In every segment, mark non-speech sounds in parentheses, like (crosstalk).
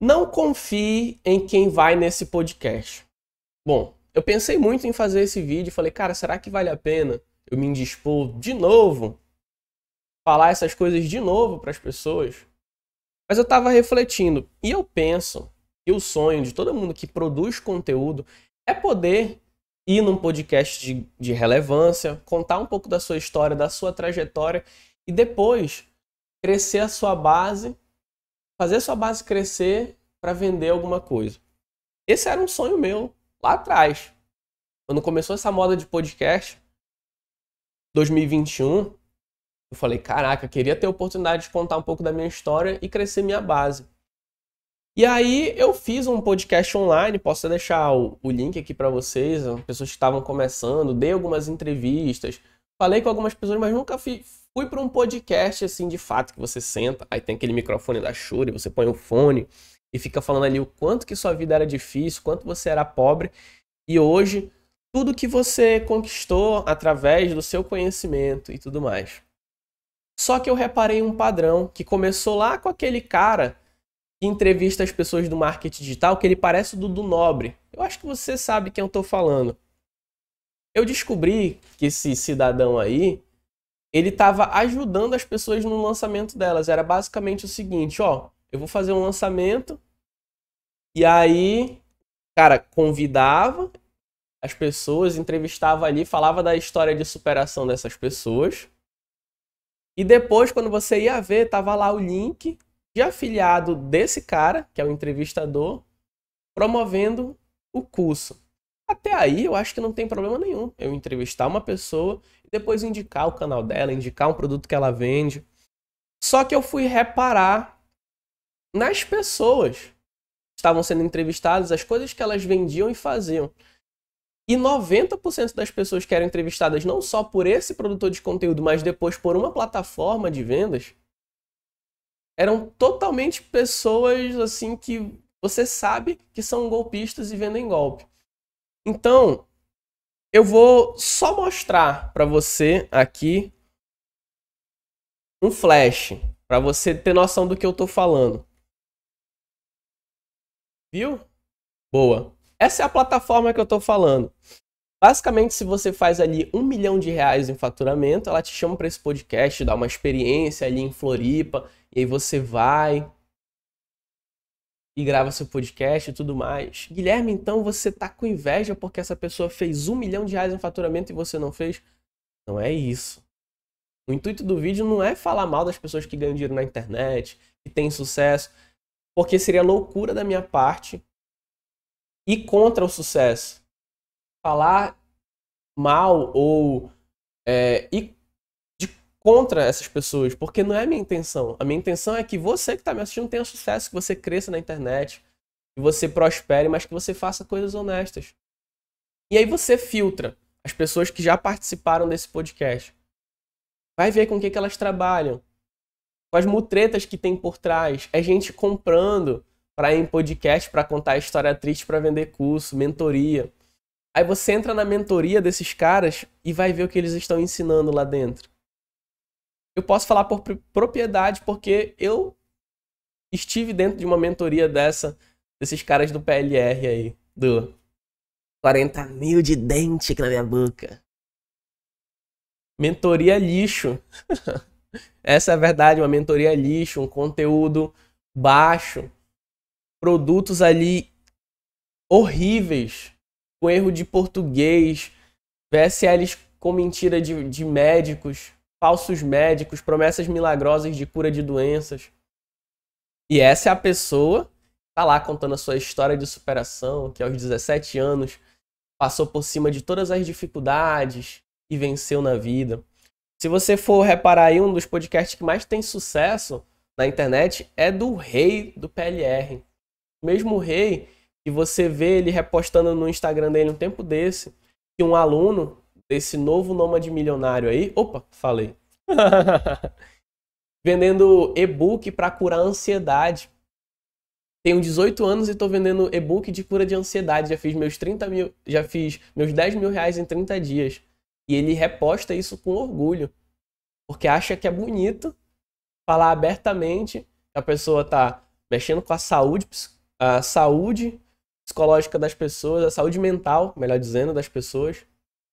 Não confie em quem vai nesse podcast. Bom, eu pensei muito em fazer esse vídeo e falei, cara, será que vale a pena eu me indispor de novo? Falar essas coisas de novo para as pessoas? Mas eu estava refletindo e eu penso que o sonho de todo mundo que produz conteúdo é poder ir num podcast de, de relevância, contar um pouco da sua história, da sua trajetória e depois crescer a sua base fazer sua base crescer para vender alguma coisa. Esse era um sonho meu lá atrás. Quando começou essa moda de podcast, 2021, eu falei, caraca, queria ter a oportunidade de contar um pouco da minha história e crescer minha base. E aí eu fiz um podcast online, posso deixar o, o link aqui para vocês, pessoas que estavam começando, dei algumas entrevistas, falei com algumas pessoas, mas nunca fi, Fui para um podcast assim, de fato, que você senta, aí tem aquele microfone da Shure, você põe o fone e fica falando ali o quanto que sua vida era difícil, quanto você era pobre e hoje tudo que você conquistou através do seu conhecimento e tudo mais. Só que eu reparei um padrão que começou lá com aquele cara que entrevista as pessoas do marketing digital, que ele parece o Dudu Nobre. Eu acho que você sabe quem eu estou falando. Eu descobri que esse cidadão aí, ele estava ajudando as pessoas no lançamento delas. Era basicamente o seguinte, ó, eu vou fazer um lançamento e aí, cara, convidava as pessoas, entrevistava ali, falava da história de superação dessas pessoas. E depois, quando você ia ver, tava lá o link de afiliado desse cara, que é o entrevistador, promovendo o curso. Até aí eu acho que não tem problema nenhum eu entrevistar uma pessoa e depois indicar o canal dela, indicar um produto que ela vende. Só que eu fui reparar nas pessoas que estavam sendo entrevistadas, as coisas que elas vendiam e faziam. E 90% das pessoas que eram entrevistadas não só por esse produtor de conteúdo, mas depois por uma plataforma de vendas, eram totalmente pessoas assim que você sabe que são golpistas e vendem golpe. Então, eu vou só mostrar para você aqui um flash, para você ter noção do que eu tô falando. Viu? Boa. Essa é a plataforma que eu tô falando. Basicamente, se você faz ali um milhão de reais em faturamento, ela te chama para esse podcast, dá uma experiência ali em Floripa, e aí você vai, e grava seu podcast e tudo mais. Guilherme, então você tá com inveja porque essa pessoa fez um milhão de reais em faturamento e você não fez? Não é isso. O intuito do vídeo não é falar mal das pessoas que ganham dinheiro na internet, que têm sucesso, porque seria loucura da minha parte e contra o sucesso. Falar mal ou é, e contra essas pessoas, porque não é a minha intenção. A minha intenção é que você que está me assistindo tenha sucesso, que você cresça na internet, que você prospere, mas que você faça coisas honestas. E aí você filtra as pessoas que já participaram desse podcast. Vai ver com o que, que elas trabalham, com as mutretas que tem por trás. É gente comprando para ir em podcast, para contar a história triste, para vender curso, mentoria. Aí você entra na mentoria desses caras e vai ver o que eles estão ensinando lá dentro. Eu posso falar por propriedade porque eu estive dentro de uma mentoria dessa, desses caras do PLR aí, do 40 mil de dente na minha boca. Mentoria lixo. (laughs) Essa é a verdade, uma mentoria lixo, um conteúdo baixo, produtos ali horríveis, com erro de português, VSLs com mentira de, de médicos falsos médicos, promessas milagrosas de cura de doenças. E essa é a pessoa que tá lá contando a sua história de superação, que aos 17 anos passou por cima de todas as dificuldades e venceu na vida. Se você for reparar aí, um dos podcasts que mais tem sucesso na internet é do rei do PLR. O mesmo rei que você vê ele repostando no Instagram dele um tempo desse, que um aluno desse novo nômade milionário aí. Opa, falei. (laughs) vendendo e-book para curar a ansiedade. Tenho 18 anos e estou vendendo e-book de cura de ansiedade. Já fiz meus 30 mil, já fiz meus 10 mil reais em 30 dias. E ele reposta isso com orgulho. Porque acha que é bonito falar abertamente que a pessoa está mexendo com a saúde, a saúde psicológica das pessoas, a saúde mental, melhor dizendo, das pessoas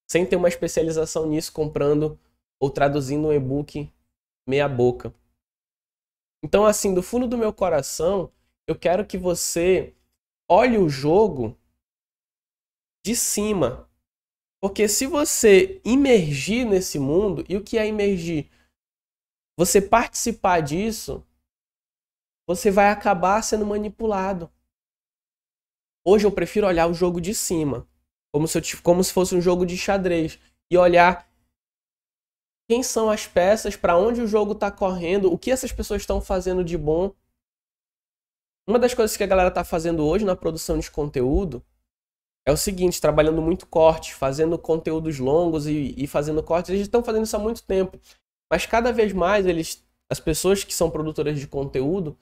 sem ter uma especialização nisso, comprando ou traduzindo um e-book meia boca. Então, assim, do fundo do meu coração, eu quero que você olhe o jogo de cima. Porque se você imergir nesse mundo, e o que é imergir? Você participar disso, você vai acabar sendo manipulado. Hoje eu prefiro olhar o jogo de cima como se, eu, como se fosse um jogo de xadrez, e olhar quem são as peças, para onde o jogo está correndo, o que essas pessoas estão fazendo de bom. Uma das coisas que a galera está fazendo hoje na produção de conteúdo é o seguinte, trabalhando muito corte, fazendo conteúdos longos e, e fazendo cortes, eles estão fazendo isso há muito tempo. Mas cada vez mais eles, as pessoas que são produtoras de conteúdo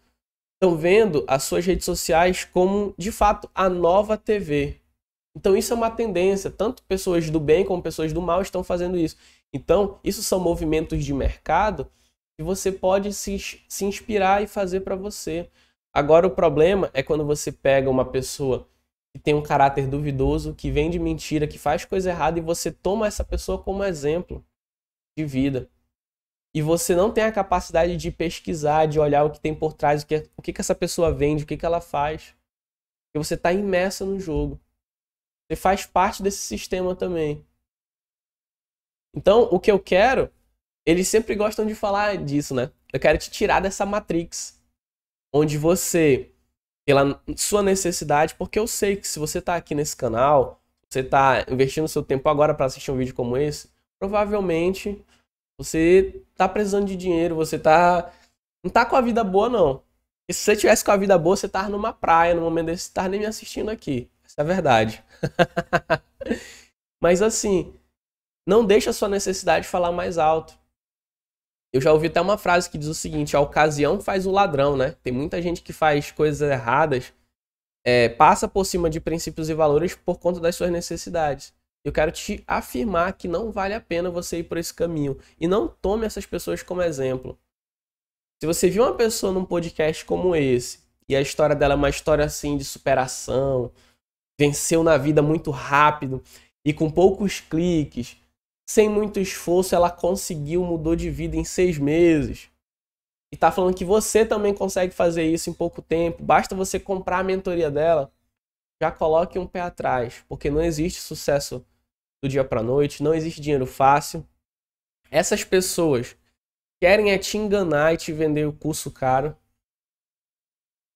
estão vendo as suas redes sociais como, de fato, a nova TV. Então isso é uma tendência, tanto pessoas do bem como pessoas do mal estão fazendo isso. Então, isso são movimentos de mercado que você pode se, se inspirar e fazer para você. Agora, o problema é quando você pega uma pessoa que tem um caráter duvidoso, que vende mentira, que faz coisa errada e você toma essa pessoa como exemplo de vida. E você não tem a capacidade de pesquisar, de olhar o que tem por trás, o que, é, o que, que essa pessoa vende, o que, que ela faz. E você está imersa no jogo. Ele faz parte desse sistema também. Então, o que eu quero, eles sempre gostam de falar disso, né? Eu quero te tirar dessa matrix onde você, pela sua necessidade, porque eu sei que se você tá aqui nesse canal, você tá investindo seu tempo agora para assistir um vídeo como esse, provavelmente você tá precisando de dinheiro, você tá não tá com a vida boa não. E se você tivesse com a vida boa, você tava numa praia no momento desse, você tava nem me assistindo aqui. Isso é verdade. (laughs) Mas assim, não deixa a sua necessidade falar mais alto. Eu já ouvi até uma frase que diz o seguinte: a ocasião faz o ladrão, né? Tem muita gente que faz coisas erradas, é, passa por cima de princípios e valores por conta das suas necessidades. Eu quero te afirmar que não vale a pena você ir por esse caminho. E não tome essas pessoas como exemplo. Se você viu uma pessoa num podcast como esse, e a história dela é uma história assim de superação, venceu na vida muito rápido e com poucos cliques, sem muito esforço, ela conseguiu, mudou de vida em seis meses. E tá falando que você também consegue fazer isso em pouco tempo, basta você comprar a mentoria dela. Já coloque um pé atrás, porque não existe sucesso do dia para noite, não existe dinheiro fácil. Essas pessoas querem é te enganar e te vender o curso caro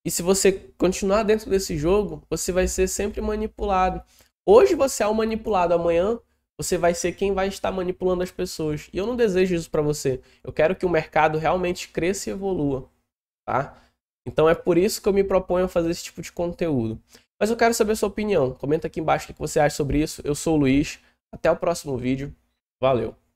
e se você continuar dentro desse jogo, você vai ser sempre manipulado. Hoje você é o manipulado, amanhã você vai ser quem vai estar manipulando as pessoas. E eu não desejo isso para você. Eu quero que o mercado realmente cresça e evolua, tá? Então é por isso que eu me proponho a fazer esse tipo de conteúdo. Mas eu quero saber a sua opinião. Comenta aqui embaixo o que você acha sobre isso. Eu sou o Luiz. Até o próximo vídeo. Valeu!